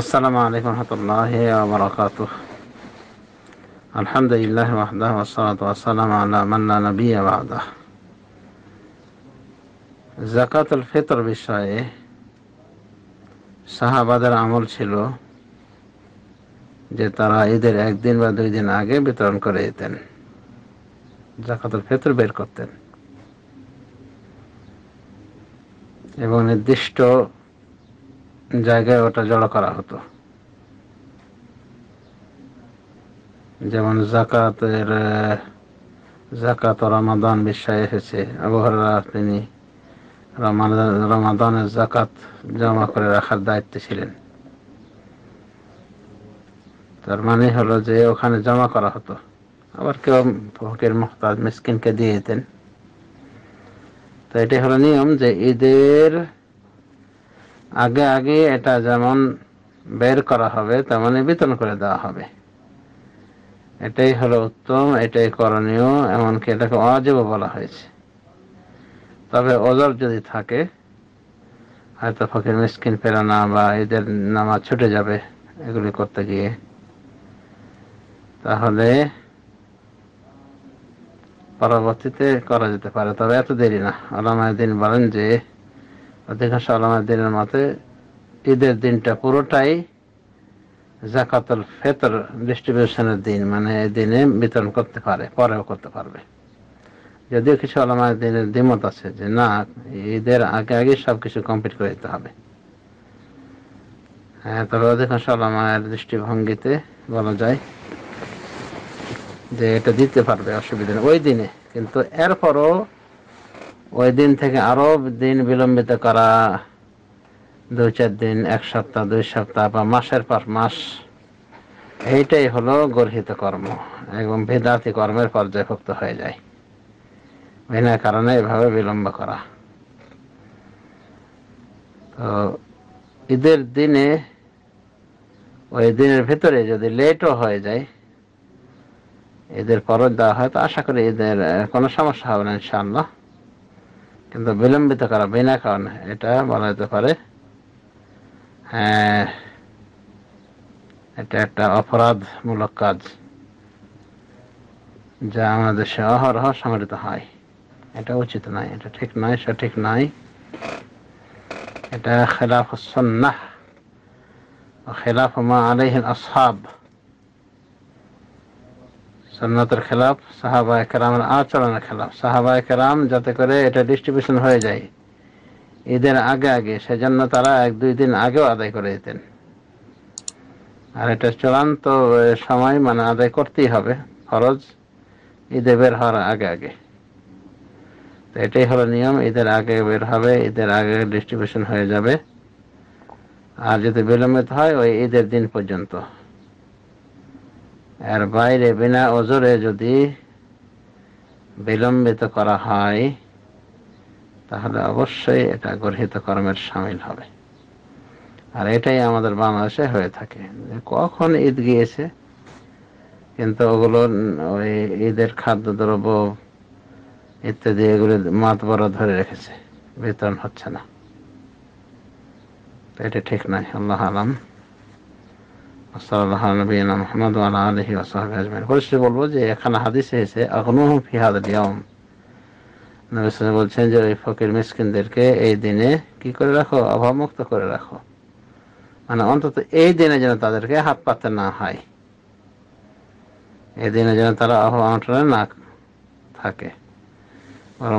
আসসালামু আলহামদুলিল্লাহ ওয়াহদাহ জাকাতুল ফিতর বিষয়ে সাহাবাদের আমল ছিল যে তারা ঈদের একদিন বা দুই দিন আগে বিতরণ করে দিতেন জাকাতুল ফিতর বের করতেন এবং নির্দিষ্ট জায়গায় ওটা জড়ো করা হতো যেমন জাকাতের জাকাত রমাদান বিষয়ে এসেছে আবহাওয়া তিনি রমাদানের জাকাত জমা করে রাখার দায়িত্বে ছিলেন তার মানে হলো যে ওখানে জমা করা হতো আবার কেউ ফকির মোহতাজ মিসকিনকে দিয়ে দিতেন তো এটাই হলো নিয়ম যে ঈদের আগে আগে এটা যেমন বের করা হবে তেমনই বিতরণ করে দেওয়া হবে এটাই হলো উত্তম এটাই করণীয় এমনকি এটাকে অজীব বলা হয়েছে তবে ওজর যদি থাকে হয়তো ফকির মিসকিন পেরানা বা এদের নামা ছুটে যাবে এগুলি করতে গিয়ে তাহলে পরবর্তীতে করা যেতে পারে তবে এত দেরি না আলামায় দিন বলেন যে অধিকাংশ দিনের মতে ঈদের দিনটা পুরোটাই জাকাতুল ফেতর ডিস্ট্রিবিউশনের দিন মানে এই দিনে বিতরণ করতে পারে পরেও করতে পারবে যদিও কিছু আলমার দিনের দ্বিমত আছে যে না ঈদের আগে আগে সব কিছু কমপ্লিট করে দিতে হবে হ্যাঁ তবে অধিকাংশ আলমায়ের দৃষ্টিভঙ্গিতে বলা যায় যে এটা দিতে পারবে অসুবিধা নেই ওই দিনে কিন্তু এরপরও ওই দিন থেকে আরো দিন বিলম্বিত করা দুই চার দিন এক সপ্তাহ দুই সপ্তাহ বা মাসের পর মাস এইটাই হলো গর্হিত কর্ম এবং বেদাতি কর্মের পর্যায়ভুক্ত হয়ে যায় বিনা কারণে এভাবে বিলম্ব করা তো ঈদের দিনে ওই দিনের ভিতরে যদি লেটও হয়ে যায় ঈদের পরত দেওয়া হয় তো আশা করি ঈদের কোনো সমস্যা হবে না ইনশাআল্লাহ কিন্তু বিলম্বিত করা বিনা কারণে এটা বলা যেতে পারে হ্যাঁ, এটা একটা অপরাধমূলক কাজ যা আমাদের দেশে অহরহ সংগঠিত হয় এটা উচিত নয় এটা ঠিক নয় সঠিক নয় এটা খেলাফ সন্ন্যাহ খেলাফ মা আলহিন আসাব সন্ন্যতের খেলাফ সাহাবা একরামের আচরণের খেলাফ সাহাবা একরাম যাতে করে এটা ডিস্ট্রিবিউশন হয়ে যায় ঈদের আগে আগে সেজন্য তারা এক দুই দিন আগেও আদায় করে দিতেন আর এটা চূড়ান্ত সময় মানে আদায় করতেই হবে ফরজ ঈদে বের হওয়ার আগে আগে তো এটাই হলো নিয়ম ঈদের আগে বের হবে ঈদের আগে ডিস্ট্রিবিউশন হয়ে যাবে আর যদি বিলম্বিত হয় ওই ঈদের দিন পর্যন্ত আর বাইরে বিনা ওজরে যদি বিলম্বিত করা হয় তাহলে অবশ্যই এটা গর্হিত কর্মের সামিল হবে আর এটাই আমাদের বাংলাদেশে হয়ে থাকে কখন ঈদ গিয়েছে কিন্তু ওগুলো ওই ঈদের খাদ্যদ্রব্য ইত্যাদি এগুলো মাত বড় ধরে রেখেছে বিতরণ হচ্ছে না এটা ঠিক নয় আল্লাহ আলাম যে ফকির মিসকিনদেরকে এই দিনে কি করে রাখো অভাবমুক্ত করে রাখো মানে অন্তত এই দিনে যেন তাদেরকে হাত পাতে না হয় এই দিনে যেন তারা অভাব না থাকে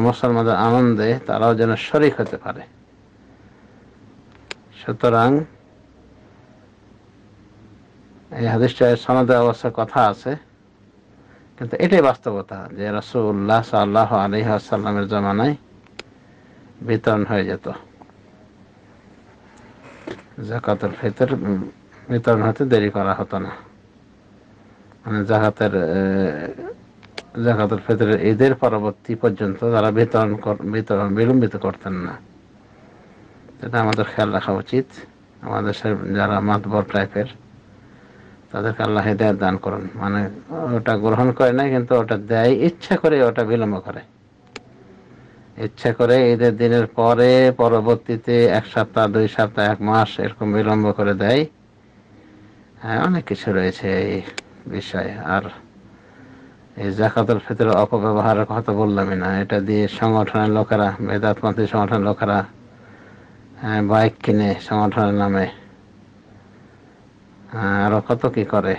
মুসলমানদের আনন্দে তারাও যেন শরিক হতে পারে সুতরাং এই হাদিসটা সনদে অবস্থার কথা আছে কিন্তু এটাই বাস্তবতা যে রসুল্লাহ সাল্লাহ আলহাসাল্লামের জমানায় বিতরণ হয়ে যেত জাকাতের ফিতর বিতরণ হতে দেরি করা হতো না মানে জাকাতের জাকাতের ফিতরের ঈদের পরবর্তী পর্যন্ত তারা বিতরণ বিতরণ বিলম্বিত করতেন না এটা আমাদের খেয়াল রাখা উচিত আমাদের যারা মাতবর টাইপের তাদেরকে আল্লাহ হেদায়ত দান করুন মানে ওটা গ্রহণ করে না কিন্তু ওটা দেয় ইচ্ছা করে ওটা বিলম্ব করে ইচ্ছা করে ঈদের দিনের পরে পরবর্তীতে এক সপ্তাহ দুই সপ্তাহ এক মাস এরকম বিলম্ব করে দেয় হ্যাঁ অনেক কিছু রয়েছে এই বিষয়ে আর এই জাকাতের ভেতরে অপব্যবহারের কথা বললামই না এটা দিয়ে সংগঠনের লোকেরা মেধাতপন্থী সংগঠনের লোকেরা হ্যাঁ, বাইক কিনে সংগঠনের নামে আর কত কি করে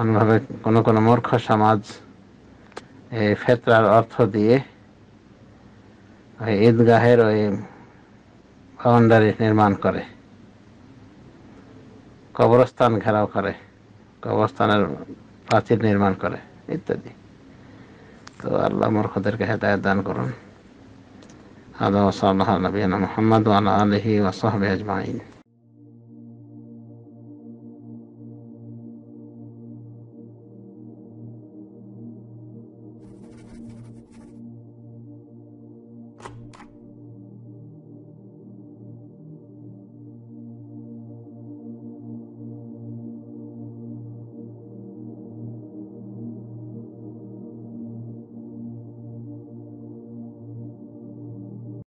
অন্যভাবে কোনো কোনো মূর্খ সমাজ এই ফেতরার অর্থ দিয়ে ওই ঈদগাহের ওই বাউন্ডারি নির্মাণ করে কবরস্থান ঘেরাও করে কবরস্থানের প্রাচীর নির্মাণ করে ইত্যাদি তো আল্লাহ মূর্খদেরকে হেদায়ত দান করুন هذا وصلى الله على نبينا محمد وعلى آله